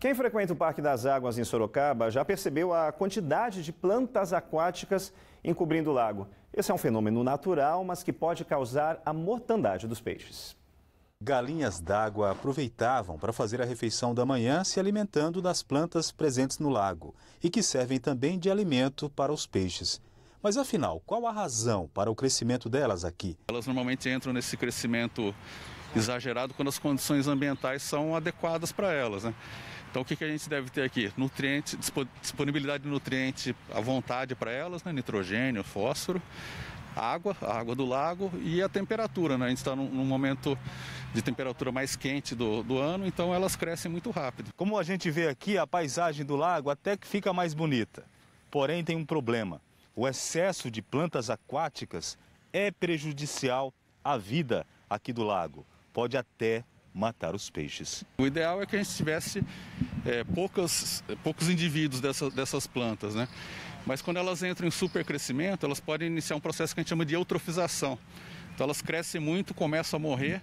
Quem frequenta o Parque das Águas em Sorocaba já percebeu a quantidade de plantas aquáticas encobrindo o lago. Esse é um fenômeno natural, mas que pode causar a mortandade dos peixes. Galinhas d'água aproveitavam para fazer a refeição da manhã se alimentando das plantas presentes no lago e que servem também de alimento para os peixes. Mas afinal, qual a razão para o crescimento delas aqui? Elas normalmente entram nesse crescimento exagerado quando as condições ambientais são adequadas para elas. Né? Então, o que, que a gente deve ter aqui? Nutriente, disponibilidade de nutriente à vontade para elas, né? nitrogênio, fósforo, água, a água do lago e a temperatura. Né? A gente está num, num, momento de temperatura mais quente do, do ano, então elas crescem muito rápido. Como a gente vê aqui, a paisagem do lago até que fica mais bonita. Porém, tem um problema. O excesso de plantas aquáticas é prejudicial à vida aqui do lago pode até matar os peixes. O ideal é que a gente tivesse é, poucas, poucos indivíduos dessa, dessas plantas, né? Mas quando elas entram em supercrescimento, elas podem iniciar um processo que a gente chama de eutrofização. Então elas crescem muito, começam a morrer,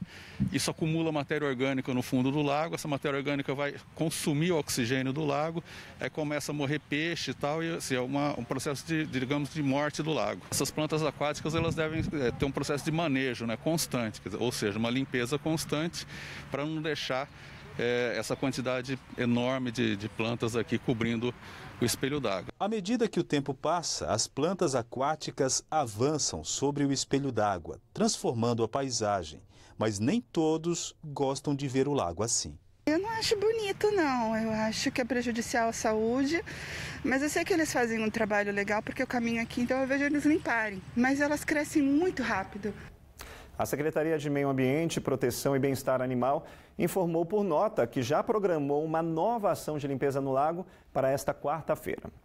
isso acumula matéria orgânica no fundo do lago, essa matéria orgânica vai consumir o oxigênio do lago, aí começa a morrer peixe e tal, e assim, é uma, um processo de, digamos, de morte do lago. Essas plantas aquáticas elas devem é, ter um processo de manejo né, constante, dizer, ou seja, uma limpeza constante para não deixar é, essa quantidade enorme de, de plantas aqui cobrindo o espelho d'água. À medida que o tempo passa, as plantas aquáticas avançam sobre o espelho d'água, transformando a paisagem. Mas nem todos gostam de ver o lago assim. Eu não acho bonito, não. Eu acho que é prejudicial à saúde. Mas eu sei que eles fazem um trabalho legal porque eu caminho aqui, então eu vejo eles limparem. Mas elas crescem muito rápido. A Secretaria de Meio Ambiente, Proteção e Bem-Estar Animal informou por nota que já programou uma nova ação de limpeza no lago para esta quarta-feira.